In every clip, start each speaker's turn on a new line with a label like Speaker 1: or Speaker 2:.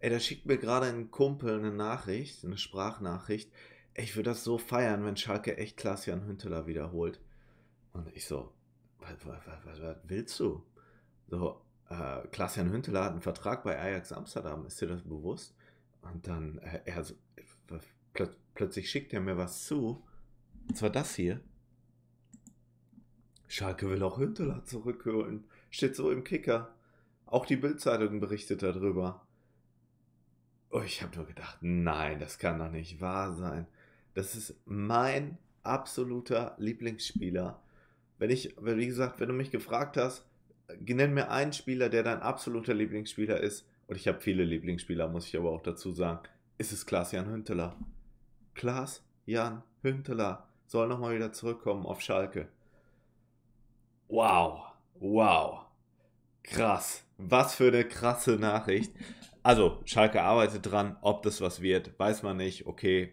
Speaker 1: Ey, da schickt mir gerade ein Kumpel eine Nachricht, eine Sprachnachricht. Ey, ich würde das so feiern, wenn Schalke echt Klaas-Jan Hünteler wiederholt. Und ich so, was, was, was, was willst du? So, äh, Klaas-Jan Hünteler hat einen Vertrag bei Ajax Amsterdam, ist dir das bewusst? Und dann, äh, er so, plöt plötzlich schickt er mir was zu. Und zwar das hier. Schalke will auch Hünteler zurückholen. Steht so im Kicker. Auch die Bildzeitung berichtet darüber. Oh, ich habe nur gedacht, nein, das kann doch nicht wahr sein. Das ist mein absoluter Lieblingsspieler. Wenn ich, wie gesagt, wenn du mich gefragt hast, äh, nenn mir einen Spieler, der dein absoluter Lieblingsspieler ist. Und ich habe viele Lieblingsspieler, muss ich aber auch dazu sagen. Ist es Klaas-Jan Hünteler. Klaas-Jan Hünteler soll nochmal wieder zurückkommen auf Schalke. Wow, wow, krass. Was für eine krasse Nachricht. Also, Schalke arbeitet dran, ob das was wird, weiß man nicht, okay.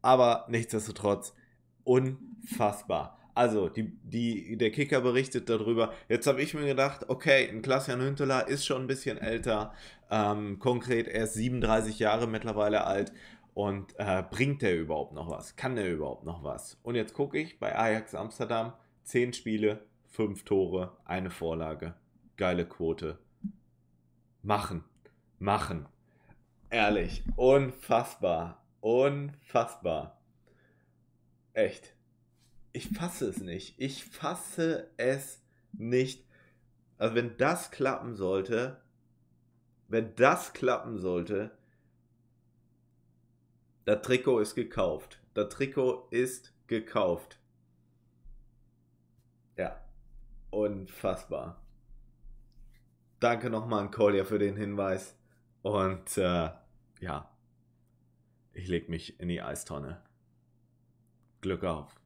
Speaker 1: Aber nichtsdestotrotz, unfassbar. Also, die, die, der Kicker berichtet darüber. Jetzt habe ich mir gedacht, okay, ein Klaas-Jan Hünteler ist schon ein bisschen älter. Ähm, konkret, er ist 37 Jahre mittlerweile alt. Und äh, bringt der überhaupt noch was? Kann der überhaupt noch was? Und jetzt gucke ich bei Ajax Amsterdam, 10 Spiele, 5 Tore, eine Vorlage, geile Quote. Machen. Machen. Ehrlich. Unfassbar. Unfassbar. Echt. Ich fasse es nicht. Ich fasse es nicht. Also wenn das klappen sollte, wenn das klappen sollte, der Trikot ist gekauft. Der Trikot ist gekauft. Ja, unfassbar danke nochmal an Collier für den Hinweis. Und äh, ja, ich leg mich in die Eistonne. Glück auf.